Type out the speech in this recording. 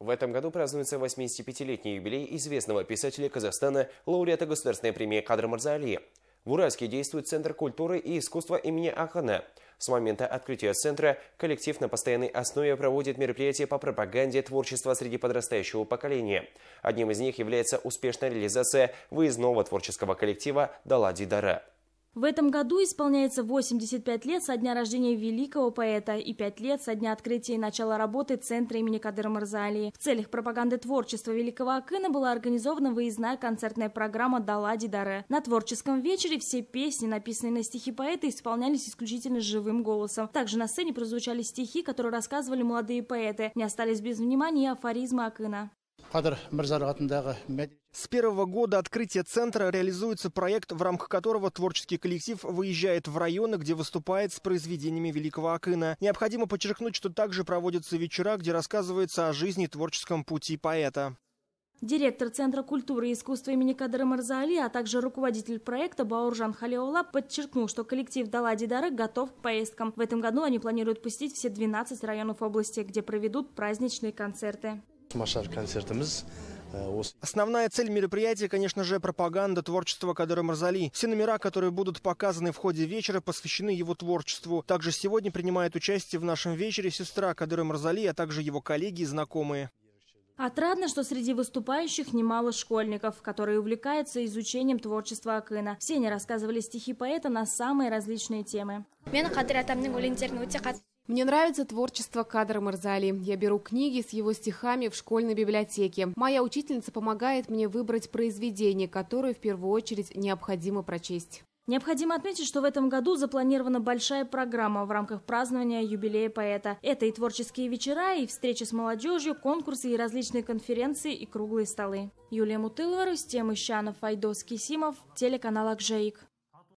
В этом году празднуется 85-летний юбилей известного писателя Казахстана, лауреата Государственной премии Кадр Марзали. В Уральске действует Центр культуры и искусства имени Ахана. С момента открытия центра коллектив на постоянной основе проводит мероприятия по пропаганде творчества среди подрастающего поколения. Одним из них является успешная реализация выездного творческого коллектива «Дала Дидара». В этом году исполняется 85 лет со дня рождения великого поэта и 5 лет со дня открытия и начала работы Центра имени Кадыра Марзалии. В целях пропаганды творчества великого Акына была организована выездная концертная программа «Дала Дидаре». На творческом вечере все песни, написанные на стихи поэта, исполнялись исключительно живым голосом. Также на сцене прозвучали стихи, которые рассказывали молодые поэты. Не остались без внимания и афоризмы Акына. С первого года открытия центра реализуется проект, в рамках которого творческий коллектив выезжает в районы, где выступает с произведениями Великого Акына. Необходимо подчеркнуть, что также проводятся вечера, где рассказывается о жизни и творческом пути поэта. Директор Центра культуры и искусства имени Кадыра Марзали, а также руководитель проекта Бауржан Халиола подчеркнул, что коллектив Далади Дары готов к поездкам. В этом году они планируют посетить все 12 районов области, где проведут праздничные концерты. Э, Основная цель мероприятия, конечно же, пропаганда творчества Кадыра Марзали. Все номера, которые будут показаны в ходе вечера, посвящены его творчеству. Также сегодня принимает участие в нашем вечере сестра Кадыра Марзали, а также его коллеги и знакомые. Отрадно, что среди выступающих немало школьников, которые увлекаются изучением творчества Акына. Все они рассказывали стихи поэта на самые различные темы. Мне нравится творчество кадра Марзали. Я беру книги с его стихами в школьной библиотеке. Моя учительница помогает мне выбрать произведение, которое в первую очередь необходимо прочесть. Необходимо отметить, что в этом году запланирована большая программа в рамках празднования юбилея поэта. Это и творческие вечера, и встречи с молодежью, конкурсы и различные конференции и круглые столы. Юлия Мутылова, Рустем Ищанов, Айдос Кисимов, телеканал Акжеик.